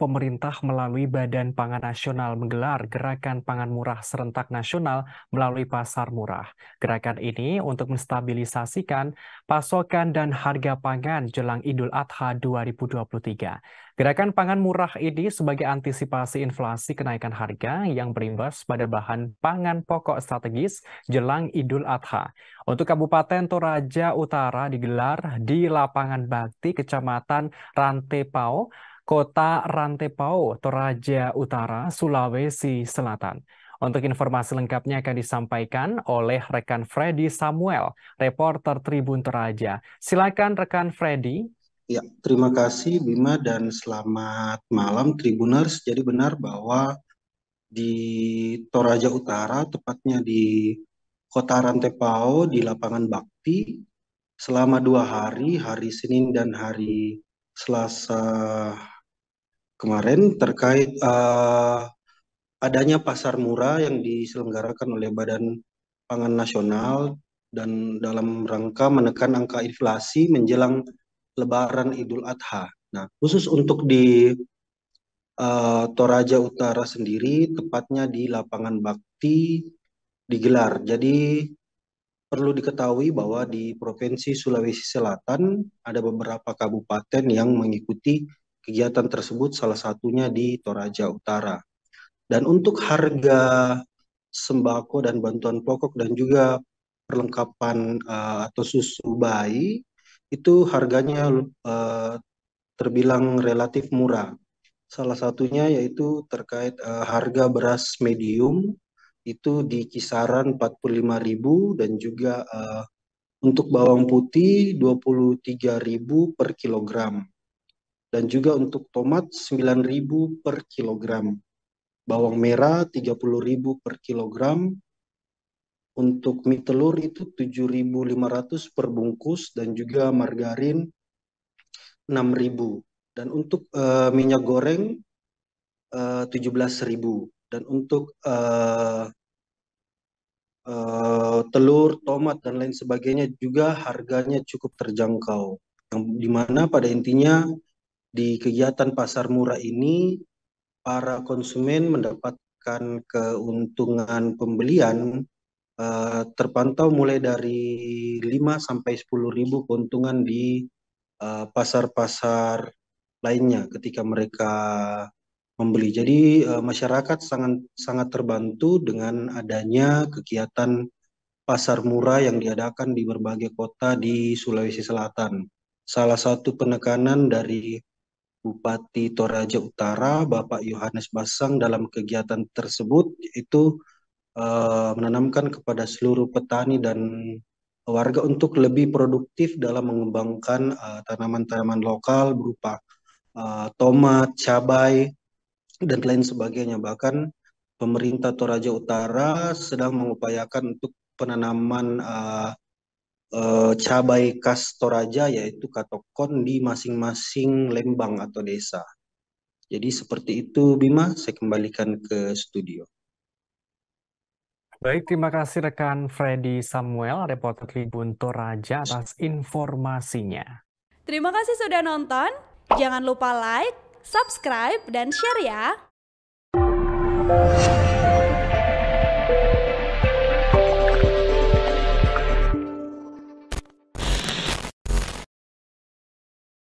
pemerintah melalui Badan Pangan Nasional menggelar Gerakan Pangan Murah Serentak Nasional melalui Pasar Murah. Gerakan ini untuk menstabilisasikan pasokan dan harga pangan jelang Idul Adha 2023. Gerakan pangan murah ini sebagai antisipasi inflasi kenaikan harga yang berimbas pada bahan pangan pokok strategis jelang Idul Adha. Untuk Kabupaten Toraja Utara digelar di lapangan Bakti Kecamatan Rantepao, Kota Rantepao, Toraja Utara, Sulawesi Selatan. Untuk informasi lengkapnya akan disampaikan oleh rekan Freddy Samuel, reporter Tribun Toraja. Silakan rekan Freddy. Ya, terima kasih Bima dan selamat malam Tribuners. Jadi benar bahwa di Toraja Utara, tepatnya di Kota Rantepao di lapangan Bakti, selama dua hari, hari Senin dan hari Selasa kemarin terkait uh, adanya pasar murah yang diselenggarakan oleh Badan Pangan Nasional dan dalam rangka menekan angka inflasi menjelang Lebaran Idul Adha. Nah, khusus untuk di uh, Toraja Utara sendiri, tepatnya di lapangan Bakti digelar. Jadi perlu diketahui bahwa di Provinsi Sulawesi Selatan ada beberapa kabupaten yang mengikuti kegiatan tersebut salah satunya di Toraja Utara. Dan untuk harga sembako dan bantuan pokok dan juga perlengkapan uh, atau susu bayi itu harganya uh, terbilang relatif murah. Salah satunya yaitu terkait uh, harga beras medium itu di kisaran 45.000 dan juga uh, untuk bawang putih 23.000 per kilogram dan juga untuk tomat 9.000 per kilogram. Bawang merah 30.000 per kilogram. Untuk mie telur itu 7.500 per bungkus dan juga margarin 6.000. Dan untuk uh, minyak goreng eh, uh, 17.000 dan untuk uh, uh, telur, tomat dan lain sebagainya juga harganya cukup terjangkau. Yang dimana pada intinya di kegiatan pasar murah ini, para konsumen mendapatkan keuntungan pembelian uh, terpantau mulai dari 5 sampai 10 ribu keuntungan di eh, pasar-pasar uh, lainnya ketika mereka membeli. Jadi uh, masyarakat sangat sangat terbantu dengan adanya kegiatan pasar murah yang diadakan di berbagai kota di Sulawesi Selatan. Salah satu penekanan dari Bupati Toraja Utara Bapak Yohanes Basang dalam kegiatan tersebut itu uh, eh, menanamkan kepada seluruh petani dan warga untuk lebih produktif dalam mengembangkan eh, tanaman-tanaman uh, lokal berupa uh, tomat, cabai dan lain sebagainya bahkan pemerintah Toraja Utara sedang mengupayakan untuk penanaman uh, uh, cabai khas Toraja yaitu katokon di masing-masing lembang atau desa. Jadi seperti itu Bima, saya kembalikan ke studio. Baik, terima kasih rekan Freddy Samuel, reporter Tribun Toraja atas informasinya. Terima kasih sudah nonton. Jangan lupa like, subscribe, dan share ya.